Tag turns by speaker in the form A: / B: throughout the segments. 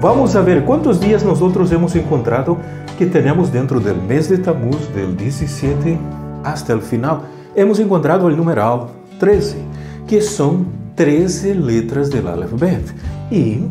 A: Vamos a ver quantos dias nós hemos encontrado que temos dentro do mês de Tamuz, do 17 até o final. Hemos encontrado o numeral 13, que são 13 letras do alfabeto. e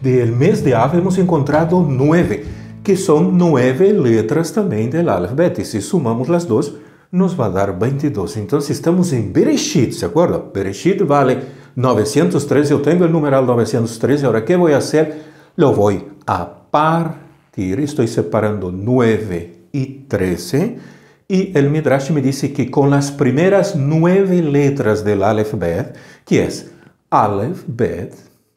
A: do mês de Av hemos encontrado 9, que são 9 letras também do alfabeto. E se sumamos as duas, nos vai dar 22. Então, estamos em Bereshit, ¿se acuerdan? Bereshit vale 913, Eu tenho o numeral 913, Agora, o que vou fazer? lo voy a partir. Estoy separando 9 y 13. Y el Midrash me dice que con las primeras nueve letras del Aleph Bet, que es Aleph Bet,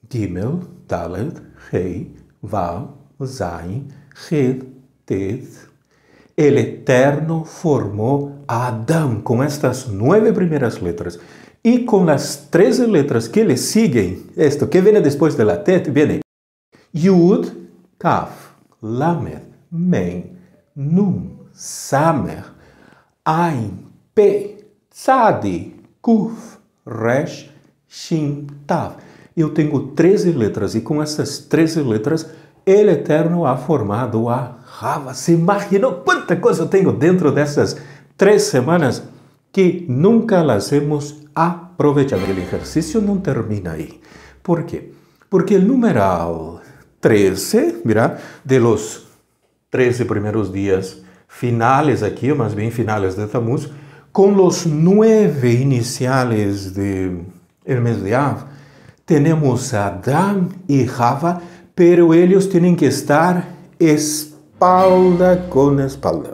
A: Gimel, Dalet, Hei, Vav, Zain, Hed, Tet, el Eterno formó a Adán con estas nueve primeras letras. Y con las trece letras que le siguen, esto que viene después de la Tet, viene Yud, Kaf, Lamed, Men, Num, Samer, Ain, Pe, Tzadi, Kuf, Resh, Shin, Tav. Eu tenho 13 letras e com essas 13 letras, Ele Eterno há formado a Rava. Você imaginou quanta coisa eu tenho dentro dessas três semanas que nunca las hemos aproveitado. O exercício não termina aí. Por quê? Porque o numeral 13, mira, de los 13 primeros días finales aquí, o más bien finales de Tamuz, con los nueve iniciales del el mes de Av, tenemos a Adán y Java, pero ellos tienen que estar espalda con espalda.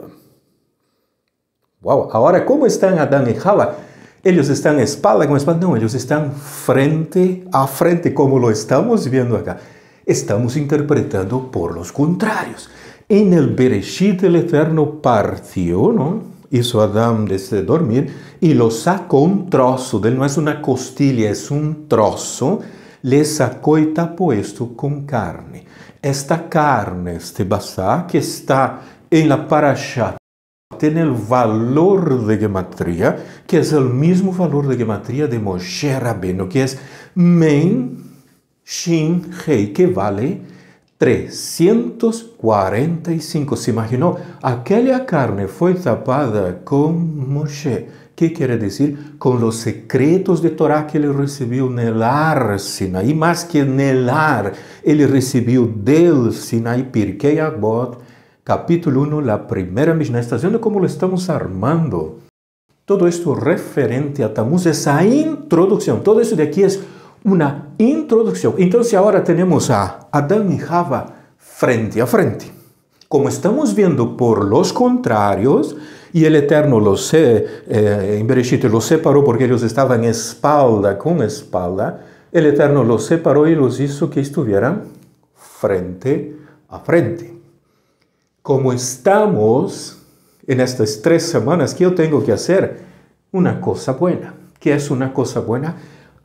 A: Wow, ahora, ¿cómo están Adán y Java? Ellos están espalda con espalda, no, ellos están frente a frente, como lo estamos viendo acá estamos interpretando por los contrarios. En el Bereshit el Eterno partió, ¿no? Hizo Adán desde este dormir y lo sacó un trozo, de no es una costilla, es un trozo, le sacó y tapó esto con carne. Esta carne, este basá, que está en la parashat, tiene el valor de gematría, que es el mismo valor de gematría de Moshe Rabbeinu, que es Men Shin Hei, que vale 345. ¿Se imaginó? Aquella carne fue tapada con Moshe. ¿Qué quiere decir? Con los secretos de Torah que él recibió en el Ar Más que en el Ar, él recibió del Sinaí. Pirkei capítulo 1, la primera Mishnah. ¿Estás viendo cómo lo estamos armando? Todo esto referente a Tamuz, esa introducción, todo eso de aquí es una introducción. Entonces ahora tenemos a Adán y Java frente a frente. Como estamos viendo por los contrarios, y el Eterno los, eh, eh separó porque ellos estaban espalda con espalda, el Eterno los separó y los hizo que estuvieran frente a frente. Como estamos en estas tres semanas, que yo tengo que hacer? Una cosa buena. ¿Qué es una cosa buena?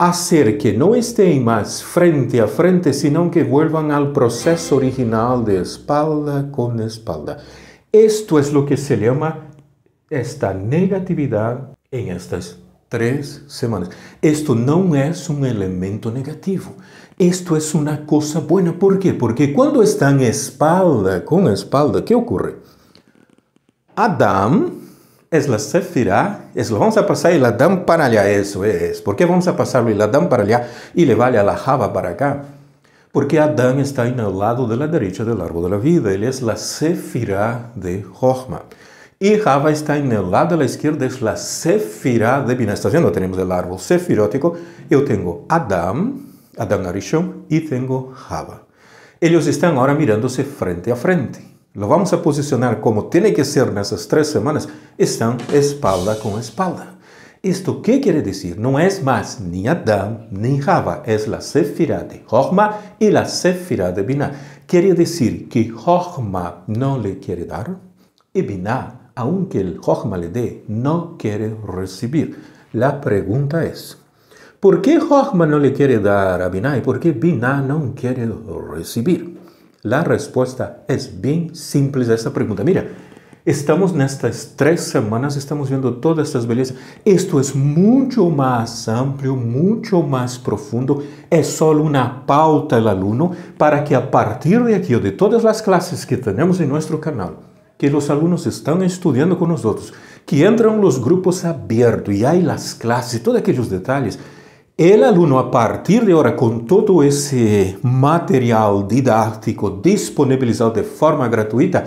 A: hacer que no estén más frente a frente, sino que vuelvan al proceso original de espalda con espalda. Esto es lo que se llama esta negatividad en estas tres semanas. Esto no es un elemento negativo. Esto es una cosa buena. ¿Por qué? Porque cuando están espalda con espalda, ¿qué ocurre? Adam Es la Sefirá, es lo vamos a pasar y la dan para allá, eso es. ¿Por qué vamos a pasarlo y la dan para allá y le vale a la Java para acá? Porque Adán está en el lado de la derecha del árbol de la vida, él es la Sefirá de Jochma. Y Java está en el lado de la izquierda, es la Sefirá de Binah. Estás viendo, tenemos el árbol sefirótico. Yo tengo Adán, Adán Arishon, y tengo Java. Ellos están ahora mirándose frente a frente. lo vamos a posicionar como tiene que ser en esas tres semanas, están espalda con espalda. ¿Esto qué quiere decir? No es más ni Adán ni Java, es la Sefira de Jochma y la Sefira de Binah. Quiere decir que Jochma no le quiere dar y Binah, aunque el Jochma le dé, no quiere recibir. La pregunta es, ¿por qué Jochma no le quiere dar a Binah y por qué Binah no quiere recibir? La respuesta es bien simple a esta pregunta. Mira, estamos en estas tres semanas, estamos viendo todas estas bellezas. Esto es mucho más amplio, mucho más profundo. Es solo una pauta el alumno para que a partir de aquí o de todas las clases que tenemos en nuestro canal, que los alumnos están estudiando con nosotros, que entran los grupos abiertos y hay las clases todos aquellos detalles, el alumno a partir de ahora con todo ese material didáctico disponibilizado de forma gratuita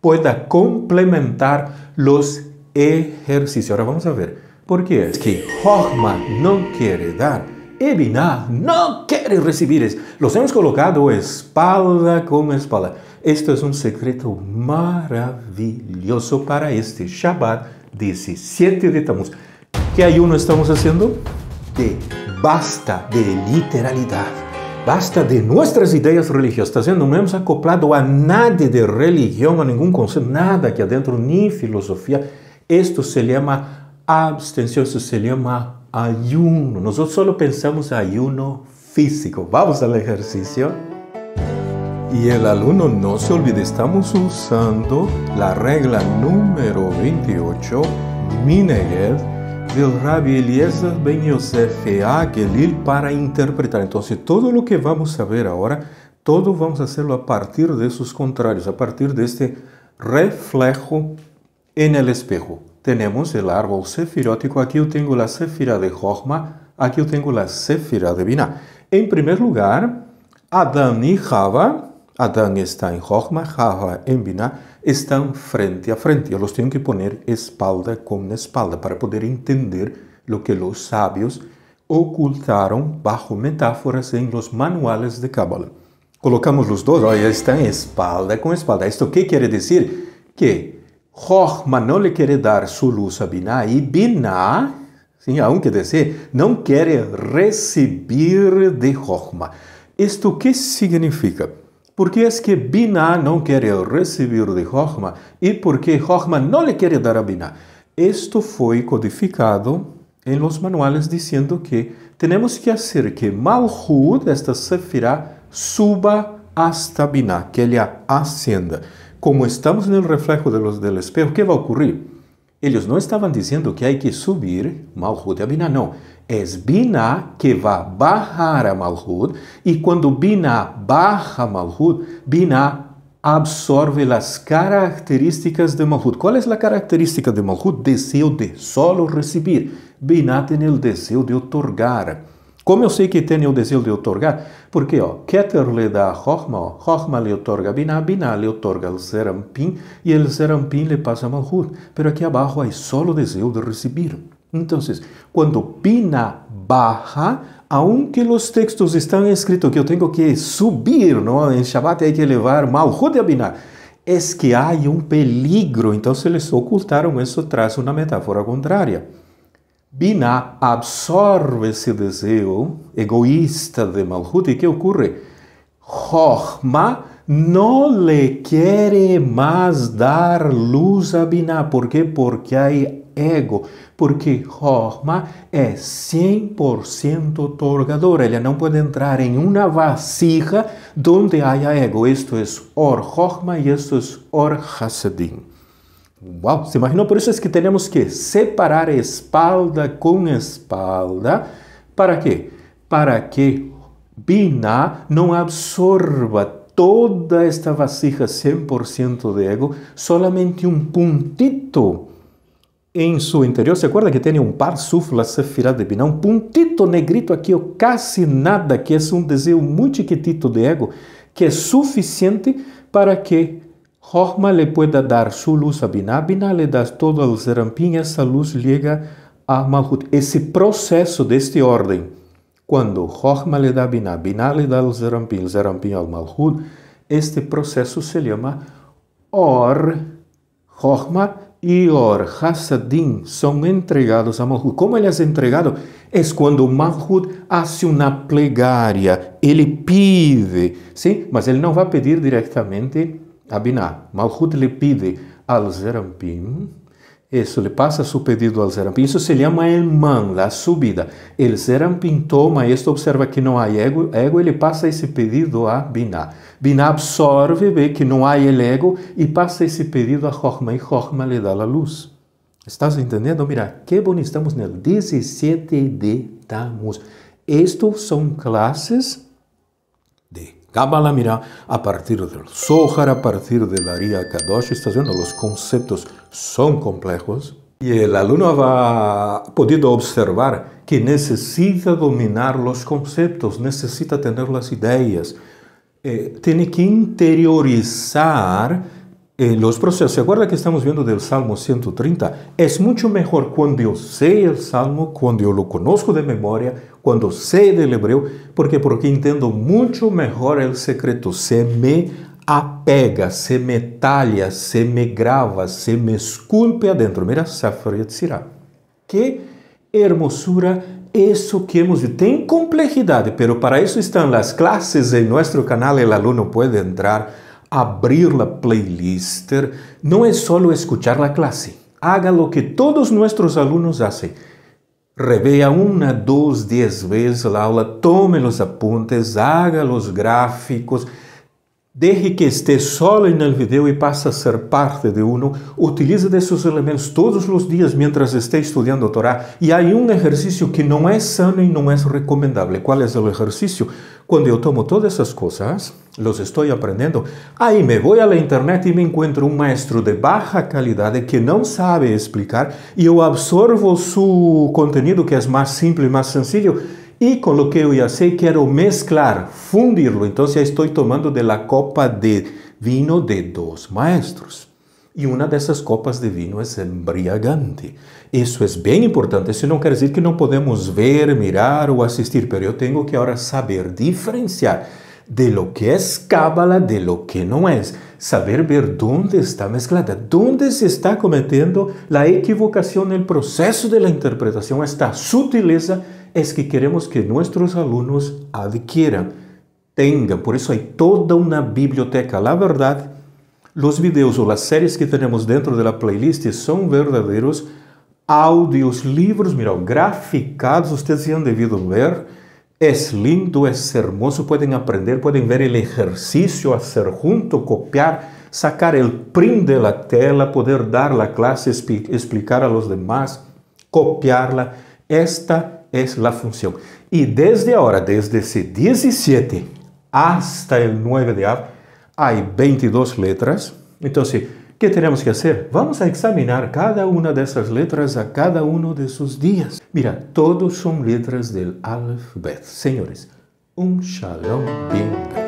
A: pueda complementar los ejercicios. Ahora vamos a ver por qué es que Hochman no quiere dar Ebina no quiere recibir. Los hemos colocado espalda con espalda. Esto es un secreto maravilloso para este Shabbat 17 de Tammuz. ¿Qué ayuno estamos haciendo? De Basta de literalidad. Basta de nuestras ideas religiosas. no hemos acoplado a nadie de religión, a ningún concepto, nada que adentro, ni filosofía. Esto se llama abstención, esto se llama ayuno. Nosotros solo pensamos ayuno físico. Vamos al ejercicio. Y el alumno no se olvide, estamos usando la regla número 28, Minegel escreveu Rabi Eliezer Ben Yosef e Agelil para interpretar. Então, se todo o que vamos saber agora, todo vamos fazê-lo a partir desses contrários, a partir deste reflejo en el espejo. Temos o árbol sefirótico, aqui eu tenho a sefira de Jochma, aqui eu tenho a sefira de Binah. Em primeiro lugar, Adão e Java Adão está em Rochma, Hava em Biná, estão frente a frente. Eles têm que pôr espalda com espalda para poder entender o que os sábios ocultaram bajo metáforas em los manuales de Kabbalah. Colocamos os dois, olha, estão espalda com espalda. Isto que quer dizer? Que Rochma não lhe quer dar sua luz a Biná e Biná Sim, quer dizer, não quer receber de Rochma. Isto que significa? porque é que Bina não quer receber de Rohma e porque Rohma não lhe quer dar a Bina? Isto foi codificado em los manuales dizendo que temos que fazer que Malhud, esta Sefirah, suba hasta Bina, que ela ascenda. Como estamos no reflejo de los, del espejo, o que vai ocorrer? Eles não estavam dizendo que há que subir Malhut e Binah, não. É Binah que vai barrar a Malhut, e quando Binah barra Malhut, Binah absorve as características de Malhut. Qual é a característica de Malhut? Desejo de solo receber. Binah tem o desejo de otorgar. Como eu sei que tenho o desejo de otorgar? Porque, ó, Keter lhe dá Rochma, ó, Rochma lhe otorga Binah, Binah lhe otorga o Zerampim, e o Zerampim lhe passa Malhut. Pero aqui abaixo há só o desejo de receber. Então, quando Binah baja, aunque os textos estão escritos que eu tenho que subir, não? É? em Shabbat tem que levar Malhut e Binah, é que há um peligro. Então, eles ocultaram isso traz uma metáfora contrária. Bina absorve esse desejo egoísta de Malhut. E o que ocorre? Jochma não le quer mais dar luz a Bina. Por quê? Porque há ego. Porque Jochma é 100% otorgador. Ela não pode entrar em uma vasija onde há ego. Isto é Or Jochma e isto é Or Hasedim. Uau, se imaginou? Por isso é que temos que separar espalda com espalda. Para quê? Para que Bina não absorva toda esta vasija 100% de ego, solamente um puntito em seu interior. Se acorda que tem um par sufla sefirá de Bina? Um puntito negrito aqui, ou quase nada, que é um desejo muito chiquitito de ego, que é suficiente para que Jorma le pueda dar su luz a Biná, Biná le dá todas as rampinhas, essa luz llega a Malhut. Esse processo deste ordem, quando Jorma le dá a Biná, Biná le dá os rampinhos, rampim ao Malhut, este processo se chama Or, Jorma e Or, hassadin são entregados a Malhut. Como ele é entregado? É quando Malhut hace uma plegaria ele pide, sim? mas ele não vai pedir diretamente a Binah. Malhut lhe pede ao Zerampim, isso, ele passa seu pedido ao Zerampim. Isso se chama el man, a subida. El Zerampim toma isso observa que não há ego, ego ele passa esse pedido a Binah. Binah absorve, vê que não há el ego e passa esse pedido a Chochma e Chochma lhe dá a luz. Estás entendendo? Mira, que bonito, estamos no 17 de Tammuz. Estas são classes Kabbalah, mira, a partir del Zohar, a partir la Aria Kadosh, estás viendo, los conceptos son complejos y el alumno ha podido observar que necesita dominar los conceptos, necesita tener las ideas, eh, tiene que interiorizar en eh, los procesos. ¿Se acuerda que estamos viendo del Salmo 130? Es mucho mejor cuando yo sé el Salmo, cuando yo lo conozco de memoria, cuando sé del hebreo, porque porque entiendo mucho mejor el secreto. Se me apega, se me talha, se me grava, se me esculpe adentro. Mira, Sefer Yetzirah. Que hermosura isso que hemos visto. Tem complexidade, pero para isso estão as classes em nosso canal. El aluno pode entrar abrir la playlist no es solo escuchar la clase. Haga lo que todos nuestros alumnos hacen. Revea una, dos, diez veces la aula, tome los apuntes, haga los gráficos, Deixe que esté solo en el video y pasa a ser parte de uno, Utilize de esos elementos todos los días mientras esté estudiando Torá. Y hay un ejercicio que no es é sano y no es é recomendable. ¿Cuál es é el ejercicio? Cuando yo tomo todas esas cosas, los estoy aprendiendo, ahí me voy a la internet y me encuentro un maestro de baja calidad que no sabe explicar y yo absorbo su contenido que es más simple y más sencillo Y con lo que yo ya sé, quiero mezclar, fundirlo. Entonces estoy tomando de la copa de vino de dos maestros. Y una de esas copas de vino es embriagante. Eso es bien importante. Eso no quiere decir que no podemos ver, mirar o asistir, pero yo tengo que ahora saber diferenciar de lo que es cábala de lo que no es. Saber ver dónde está mezclada, dónde se está cometiendo la equivocación, el proceso de la interpretación, esta sutileza es que queremos que nuestros alumnos adquieran, tengan, por eso hay toda una biblioteca. La verdad, los videos o las series que tenemos dentro de la playlist son verdaderos audios, libros, mira, graficados, ustedes han debido ver. Es lindo, es hermoso, pueden aprender, pueden ver el ejercicio, hacer junto, copiar, sacar el print de la tela, poder dar la clase, explicar a los demás, copiarla. Esta é a função e desde agora, desde esse 17 até o 9 de abril, há 22 letras. Então, o assim, que teremos que fazer? Vamos a examinar cada uma dessas letras a cada um de seus dias. Mira, todos são letras do alfabeto. senhores. Um shalom -vindo.